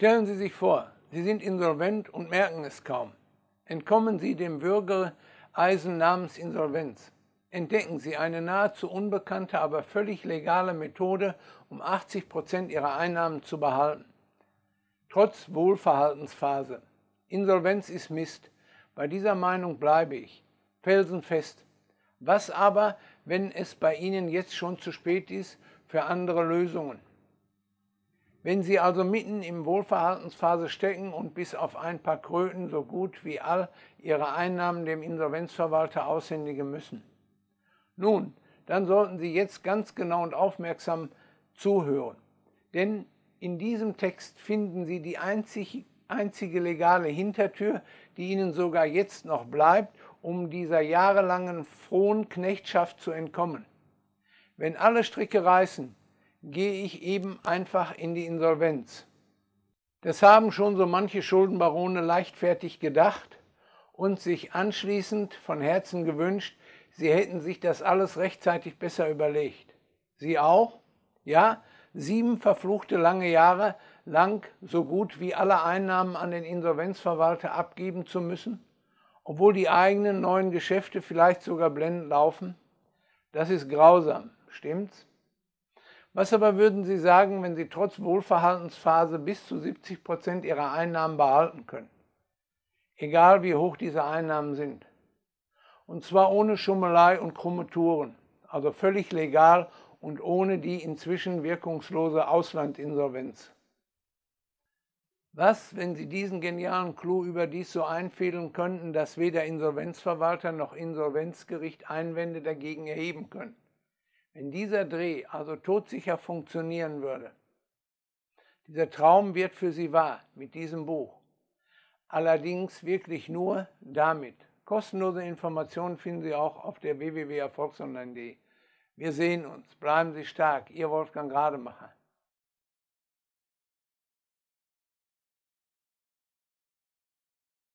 Stellen Sie sich vor, Sie sind insolvent und merken es kaum. Entkommen Sie dem Würgereisen namens Insolvenz. Entdecken Sie eine nahezu unbekannte, aber völlig legale Methode, um 80 Prozent Ihrer Einnahmen zu behalten. Trotz Wohlverhaltensphase. Insolvenz ist Mist. Bei dieser Meinung bleibe ich. Felsenfest. Was aber, wenn es bei Ihnen jetzt schon zu spät ist für andere Lösungen? Wenn Sie also mitten im Wohlverhaltensphase stecken und bis auf ein paar Kröten so gut wie all Ihre Einnahmen dem Insolvenzverwalter aushändigen müssen. Nun, dann sollten Sie jetzt ganz genau und aufmerksam zuhören. Denn in diesem Text finden Sie die einzig, einzige legale Hintertür, die Ihnen sogar jetzt noch bleibt, um dieser jahrelangen frohen Knechtschaft zu entkommen. Wenn alle Stricke reißen, gehe ich eben einfach in die Insolvenz. Das haben schon so manche Schuldenbarone leichtfertig gedacht und sich anschließend von Herzen gewünscht, sie hätten sich das alles rechtzeitig besser überlegt. Sie auch? Ja, sieben verfluchte lange Jahre lang so gut wie alle Einnahmen an den Insolvenzverwalter abgeben zu müssen, obwohl die eigenen neuen Geschäfte vielleicht sogar blendend laufen? Das ist grausam, stimmt's? Was aber würden Sie sagen, wenn Sie trotz Wohlverhaltensphase bis zu 70 Prozent Ihrer Einnahmen behalten können? Egal wie hoch diese Einnahmen sind. Und zwar ohne Schummelei und krumme Touren, also völlig legal und ohne die inzwischen wirkungslose Auslandinsolvenz. Was, wenn Sie diesen genialen Clou überdies so einfädeln könnten, dass weder Insolvenzverwalter noch Insolvenzgericht Einwände dagegen erheben können? Wenn dieser Dreh also todsicher funktionieren würde, dieser Traum wird für Sie wahr mit diesem Buch. Allerdings wirklich nur damit. Kostenlose Informationen finden Sie auch auf der www.erfolgsonline.de. Wir sehen uns. Bleiben Sie stark. Ihr Wolfgang Rademacher.